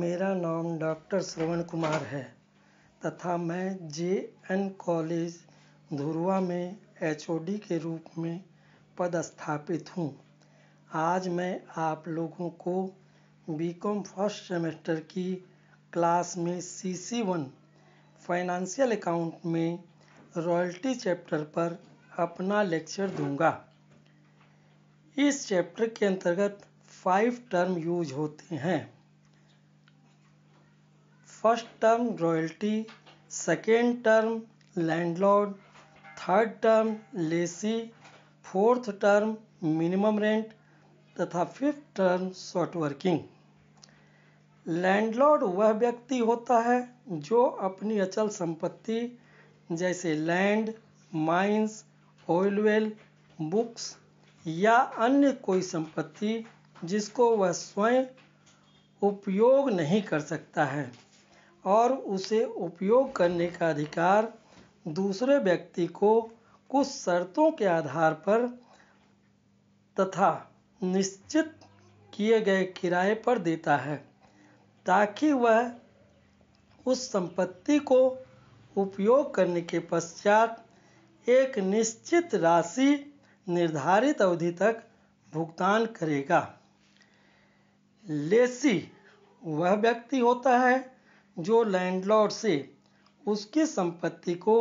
मेरा नाम डॉक्टर श्रवण कुमार है तथा मैं जे एन कॉलेज धुरवा में एच ओ डी के रूप में पदस्थापित हूँ आज मैं आप लोगों को बी कॉम फर्स्ट सेमेस्टर की क्लास में C C one financial account में रॉयल्टी चैप्टर पर अपना लेक्चर दूंगा इस चैप्टर के अंतर्गत फाइव टर्म यूज होते हैं first term royalty second term landlord third term lessee fourth term minimum rent तथा fifth term short working landlord वह व्यक्ति होता है जो अपनी अचल संपत्ति जैसे land mines oil well books या अन्य कोई संपत्ति जिसको वह स्वयं उपयोग नहीं कर सकता है और उसे उपयोग करने का अधिकार दूसरे व्यक्ति को कुछ शर्तों के आधार पर तथा निश्चित किए गए किराए पर देता है ताकि वह उस संपत्ति को उपयोग करने के पश्चात एक निश्चित राशि निर्धारित अवधि तक भुगतान करेगा लेसी वह व्यक्ति होता है जो लैंडलॉर्ड से उसकी संपत्ति को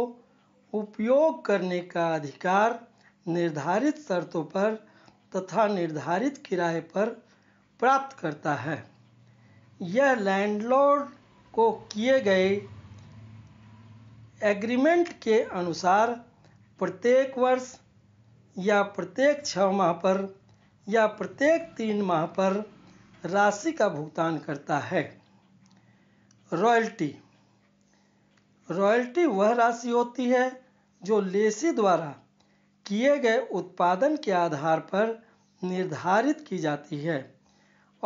उपयोग करने का अधिकार निर्धारित शर्तों पर तथा निर्धारित किराए पर प्राप्त करता है यह लैंडलॉर्ड को किए गए एग्रीमेंट के अनुसार प्रत्येक वर्ष या प्रत्येक छः माह पर या प्रत्येक तीन माह पर राशि का भुगतान करता है रॉयल्टी रॉयल्टी वह राशि होती है जो लेसी द्वारा किए गए उत्पादन के आधार पर निर्धारित की जाती है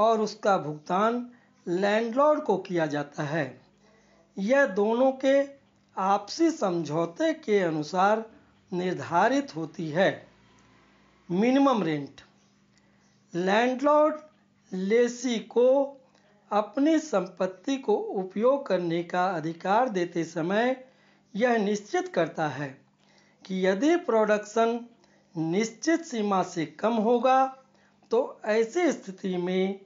और उसका भुगतान लैंडलॉर्ड को किया जाता है यह दोनों के आपसी समझौते के अनुसार निर्धारित होती है मिनिमम रेंट लैंडलॉर्ड लेसी को अपनी संपत्ति को उपयोग करने का अधिकार देते समय यह निश्चित करता है कि यदि प्रोडक्शन निश्चित सीमा से कम होगा तो ऐसी स्थिति में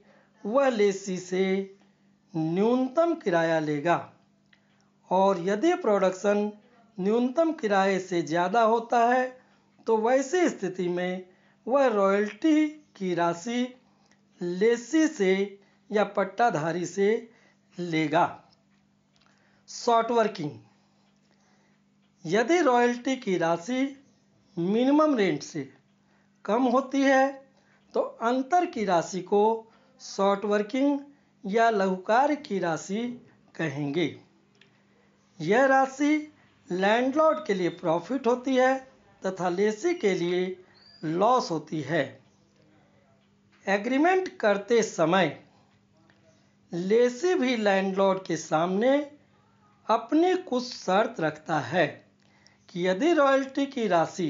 वह लेसी से न्यूनतम किराया लेगा और यदि प्रोडक्शन न्यूनतम किराए से ज़्यादा होता है तो वैसी स्थिति में वह रॉयल्टी की राशि लेसी से या पट्टाधारी से लेगा शॉर्ट वर्किंग यदि रॉयल्टी की राशि मिनिमम रेंट से कम होती है तो अंतर की राशि को शॉर्ट वर्किंग या लघुकार की राशि कहेंगे यह राशि लैंडलॉर्ड के लिए प्रॉफिट होती है तथा लेसी के लिए लॉस होती है एग्रीमेंट करते समय लेसी भी लैंडलॉर्ड के सामने अपनी कुछ शर्त रखता है कि यदि रॉयल्टी की राशि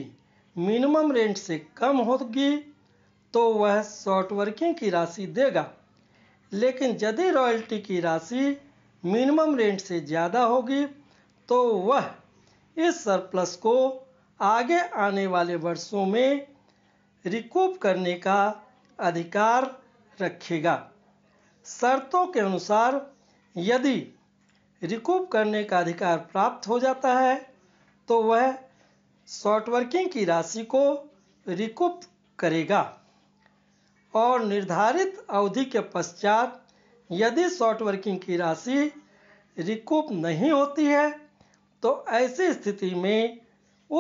मिनिमम रेंट से कम होगी तो वह शॉर्ट वर्किंग की राशि देगा लेकिन यदि रॉयल्टी की राशि मिनिमम रेंट से ज़्यादा होगी तो वह इस सरप्लस को आगे आने वाले वर्षों में रिकूप करने का अधिकार रखेगा शर्तों के अनुसार यदि रिकूप करने का अधिकार प्राप्त हो जाता है तो वह शॉर्ट वर्किंग की राशि को रिकूप करेगा और निर्धारित अवधि के पश्चात यदि शॉर्ट वर्किंग की राशि रिकूप नहीं होती है तो ऐसी स्थिति में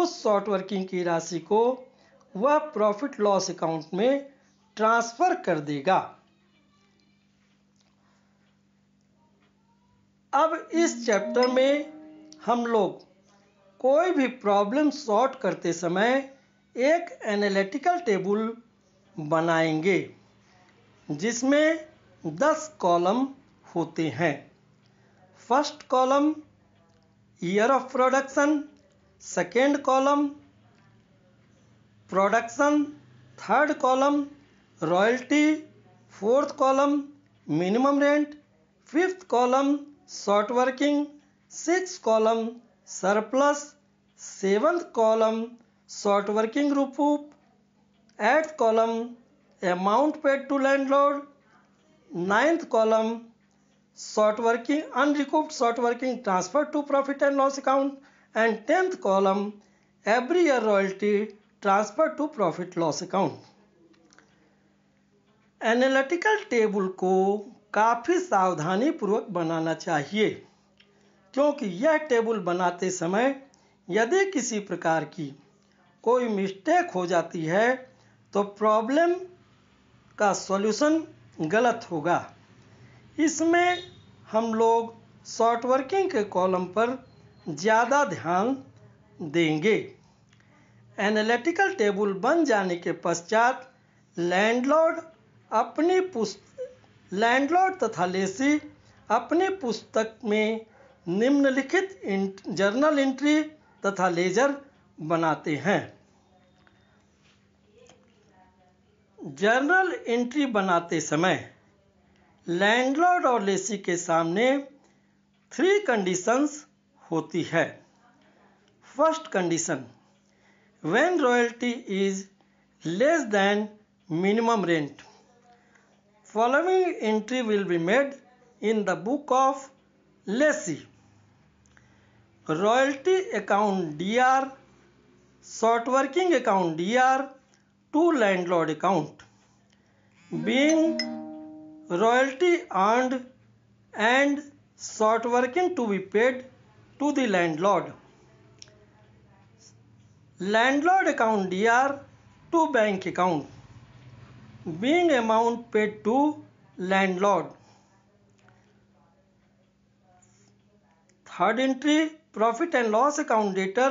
उस शॉर्ट वर्किंग की राशि को वह प्रॉफिट लॉस अकाउंट में ट्रांसफ़र कर देगा अब इस चैप्टर में हम लोग कोई भी प्रॉब्लम सॉल्व करते समय एक एनालिटिकल टेबल बनाएंगे जिसमें दस कॉलम होते हैं first column year of production second column production third column royalty fourth column minimum rent fifth column short working six column surplus seventh column short working recouped eighth column amount paid to landlord ninth column short working unrecouped short working transfer to profit and loss account and tenth column every year royalty transfer to profit loss account analytical table को काफ़ी सावधानी पूर्वक बनाना चाहिए क्योंकि यह table बनाते समय यदि किसी प्रकार की कोई मिस्टेक हो जाती है तो प्रॉब्लम का सॉल्यूशन गलत होगा इसमें हम लोग शॉर्ट वर्किंग के कॉलम पर ज़्यादा ध्यान देंगे एनालिटिकल टेबल बन जाने के पश्चात लैंडलॉर्ड अपनी पुस्त लैंडलॉर्ड तथा लेसी अपने पुस्तक में निम्नलिखित जर्नल एंट्री तथा लेजर बनाते हैं जर्नल एंट्री बनाते समय लैंडलॉर्ड और लेसी के सामने थ्री कंडीशंस होती है first condition when royalty is less than minimum rent Following entry will be made in the book of Lacey. Royalty account DR, short working account DR, to landlord account. Being royalty earned and short working to be paid to the landlord. Landlord account DR to bank account being amount paid to landlord third entry profit and loss account debtor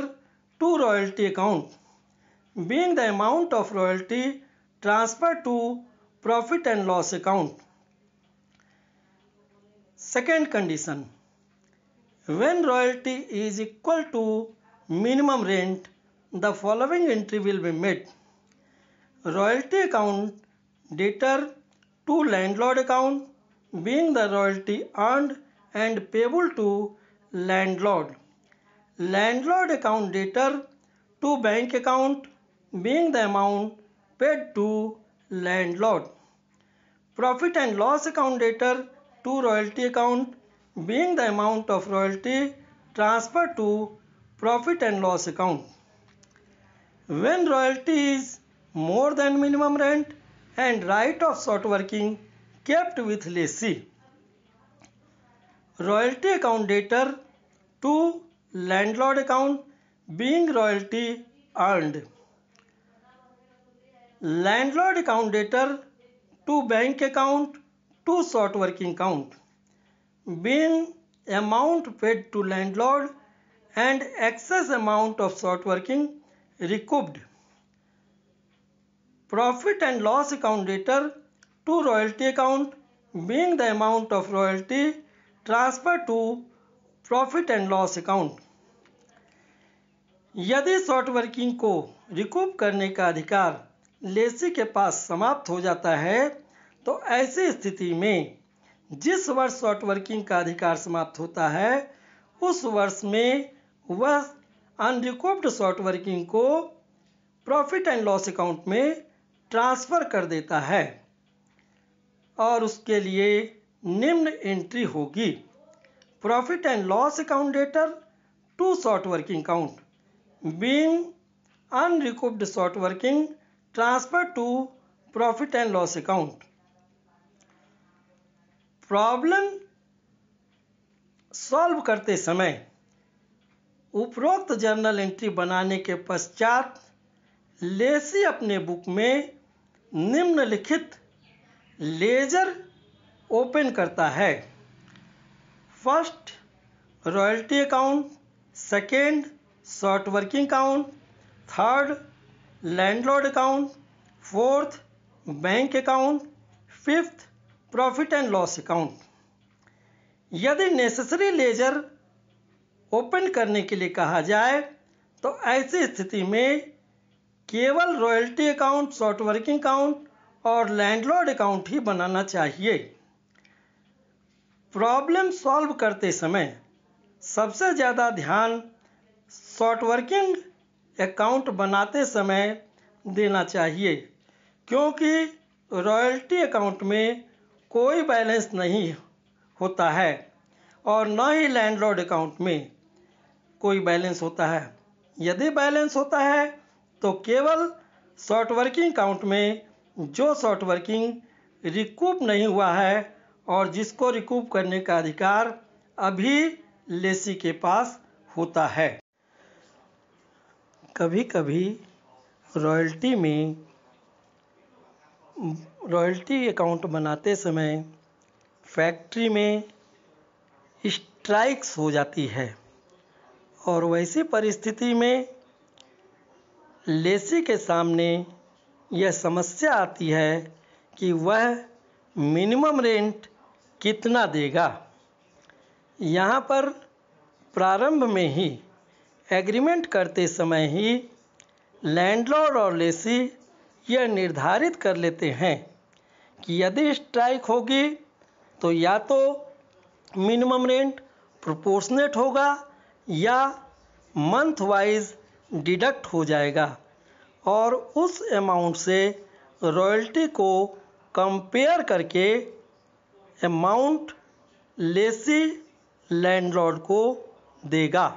to royalty account being the amount of royalty transferred to profit and loss account second condition when royalty is equal to minimum rent the following entry will be made royalty account debtor to landlord account being the royalty earned and payable to landlord. Landlord account debtor to bank account being the amount paid to landlord. Profit and loss account debtor to royalty account being the amount of royalty transferred to profit and loss account. When royalty is more than minimum rent, and right of short working kept with lessee. Royalty account debtor to landlord account being royalty earned. Landlord account debtor to bank account to short working account being amount paid to landlord and excess amount of short working recouped. profit and loss account debtor to royalty account being the amount of royalty transferred to profit and loss account यदि short working को recoup करने का अधिकार लेसी के पास समाप्त हो जाता है तो ऐसी स्थिति में जिस वर्ष शॉर्ट वर्किंग का अधिकार समाप्त होता है उस वर्ष में वह अनरिकूप्ड शॉर्ट वर्किंग को प्रॉफिट एंड लॉस अकाउंट में ट्रांसफ़र कर देता है और उसके लिए निम्न एंट्री होगी profit and loss account debtor to short working account being unrecouped short working transfer to profit and loss account problem solve करते समय उपरोक्त जर्नल एंट्री बनाने के पश्चात लेसी अपने बुक में निम्नलिखित लेजर ओपन करता है first royalty account second short working account third landlord account fourth bank account fifth profit and loss account यदि नेसेसरी लेजर ओपन करने के लिए कहा जाए तो ऐसी स्थिति में केवल royalty account short working account और लैंडलॉर्ड अकाउंट ही बनाना चाहिए प्रॉब्लम सॉल्व करते समय सबसे ज़्यादा ध्यान शॉर्ट वर्किंग अकाउंट बनाते समय देना चाहिए क्योंकि रॉयल्टी अकाउंट में कोई बैलेंस नहीं होता है और न ही लैंडलॉर्ड अकाउंट में कोई बैलेंस होता है यदि बैलेंस होता है तो केवल शॉर्ट वर्किंग अकाउंट में जो शॉर्ट वर्किंग रिकूप नहीं हुआ है और जिसको रिकूप करने का अधिकार अभी लेसी के पास होता है कभी कभी रॉयल्टी में रॉयल्टी अकाउंट बनाते समय फैक्ट्री में स्ट्राइक्स हो जाती है और वैसी परिस्थिति में लेसी के सामने यह समस्या आती है कि वह मिनिमम रेंट कितना देगा यहाँ पर प्रारंभ में ही एग्रीमेंट करते समय ही लैंडलॉर्ड और लेसी यह निर्धारित कर लेते हैं कि यदि स्ट्राइक होगी तो या तो मिनिमम रेंट प्रोपोर्शनेट होगा या मंथ वाइज डिडक्ट हो जाएगा और उस अमाउंट से रॉयल्टी को कंपेयर करके अमाउंट लेसी लैंडलॉर्ड को देगा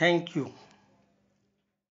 थैंक यू